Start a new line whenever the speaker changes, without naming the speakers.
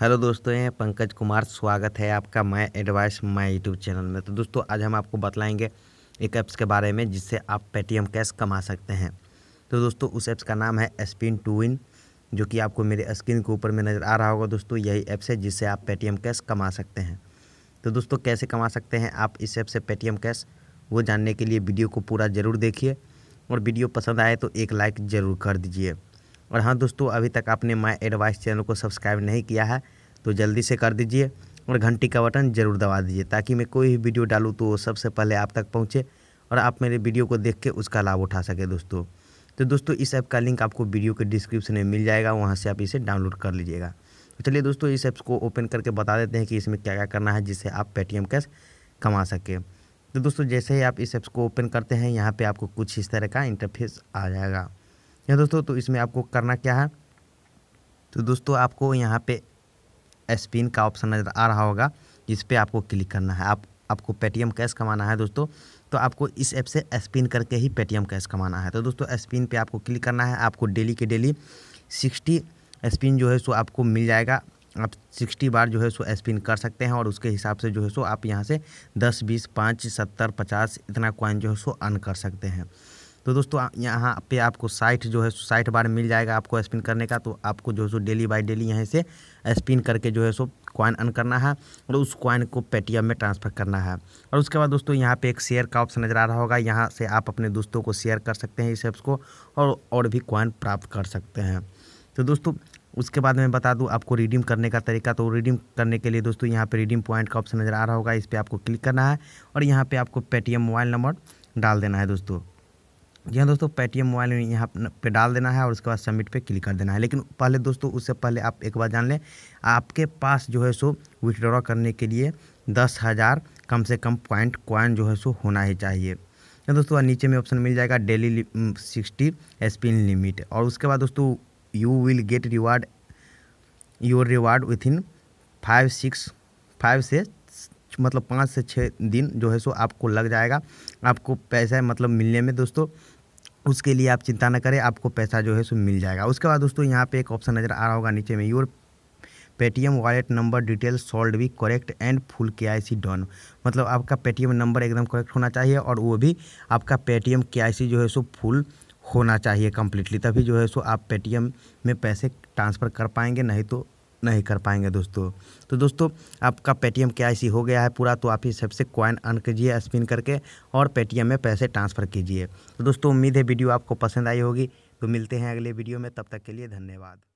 hello दोस्तों ये पंकज कुमार स्वागत है आपका my advice my YouTube channel में तो दोस्तों आज हम आपको बतलाएंगे एक ऐप्स के बारे में जिससे आप पेटीएम कैश कमा सकते हैं तो दोस्तों उस ऐप्स का नाम है स्पिन टू इन जो कि आपको मेरे स्क्रीन के ऊपर में नज़र आ रहा होगा दोस्तों यही ऐप्स है जिससे आप पेटीएम कैश कमा सकते हैं तो दोस्तों कैसे कमा सकते हैं आप इस ऐप से पेटीएम कैश वो जानने के लिए वीडियो को पूरा ज़रूर देखिए और वीडियो पसंद आए तो एक लाइक ज़रूर कर दीजिए और हाँ दोस्तों अभी तक आपने माई एडवाइस चैनल को सब्सक्राइब नहीं किया है तो जल्दी से कर दीजिए और घंटी का बटन ज़रूर दबा दीजिए ताकि मैं कोई भी वीडियो डालूँ तो वो सबसे पहले आप तक पहुँचे और आप मेरे वीडियो को देख के उसका लाभ उठा सके दोस्तों तो दोस्तों इस ऐप का लिंक आपको वीडियो के डिस्क्रिप्शन में मिल जाएगा वहाँ से आप इसे डाउनलोड कर लीजिएगा तो चलिए दोस्तों इस ऐप्स को ओपन करके बता देते हैं कि इसमें क्या क्या करना है जिससे आप पेटीएम कैश कमा सके तो दोस्तों जैसे ही आप इस ऐप्स को ओपन करते हैं यहाँ पे आपको कुछ इस तरह का इंटरफेस आ जाएगा है दोस्तों तो इसमें आपको करना क्या है तो दोस्तों आपको यहाँ पे स्पिन का ऑप्शन नज़र आ रहा होगा जिस पर आपको क्लिक करना है आप आपको पेटीएम कैश कमाना है दोस्तों तो आपको इस ऐप से स्पिन करके ही पेटीएम कैश कमाना है तो दोस्तों स्पिन पे आपको क्लिक करना है आपको डेली के डेली सिक्सटी स्पिन जो है सो आपको मिल जाएगा आप सिक्सटी बार जो है सो स्पिन कर सकते हैं और उसके हिसाब से जो है सो आप यहाँ से दस बीस पाँच सत्तर पचास इतना कॉइन जो है सो अर्न कर सकते हैं तो दोस्तों यहाँ पे आपको साइट जो है साइट बार मिल जाएगा आपको स्पिन करने का तो आपको जो है सो डेली बाई डेली यहाँ से स्पिन करके जो है सो कॉइन अन करना है और उस कॉइन को पेटीएम में ट्रांसफ़र करना है और उसके बाद दोस्तों यहाँ पे एक शेयर का ऑप्शन नज़र आ रहा होगा यहाँ से आप अपने दोस्तों को शेयर कर सकते हैं इस ऐप्स को और और भी कॉइन प्राप्त कर सकते हैं तो दोस्तों उसके बाद मैं बता दूं आपको रिडीम करने का तरीका तो रिडीम करने के लिए दोस्तों यहाँ पर रिडीम पॉइंट का ऑप्शन नज़र आ रहा होगा इस पर आपको क्लिक करना है और यहाँ पे आपको पेटीएम मोबाइल नंबर डाल देना है दोस्तों जी हाँ दोस्तों पेटीएम मोबाइल में यहाँ पे डाल देना है और उसके बाद सबमिट पे क्लिक कर देना है लेकिन पहले दोस्तों उससे पहले आप एक बार जान लें आपके पास जो है सो विथड्रॉ करने के लिए दस हज़ार कम से कम पॉइंट कॉइन जो है सो होना ही चाहिए या तो दोस्तों नीचे में ऑप्शन मिल जाएगा डेली सिक्सटी स्पिन लिमिट और उसके बाद दोस्तों you will get reward your reward within five six five से मतलब पाँच से छः दिन जो है सो आपको लग जाएगा आपको पैसा मतलब मिलने में दोस्तों उसके लिए आप चिंता ना करें आपको पैसा जो है सो मिल जाएगा उसके बाद दोस्तों यहाँ पे एक ऑप्शन नज़र आ रहा होगा नीचे में your Paytm wallet number detail सॉल्ड भी correct and full K Y C done मतलब आपका पेटीएम नंबर एकदम करेक्ट होना चाहिए और वो भी आपका पेटीएम के आई सी जो है सो फुल होना चाहिए कम्प्लीटली तभी जो है सो आप पेटीएम में पैसे ट्रांसफ़र कर पाएंगे नहीं तो नहीं कर पाएंगे दोस्तों तो दोस्तों आपका पेटीएम के आई हो गया है पूरा तो आप इस सबसे कॉइन अन कीजिए स्पिन करके और पेटीएम में पैसे ट्रांसफ़र कीजिए तो दोस्तों उम्मीद है वीडियो आपको पसंद आई होगी तो मिलते हैं अगले वीडियो में तब तक के लिए धन्यवाद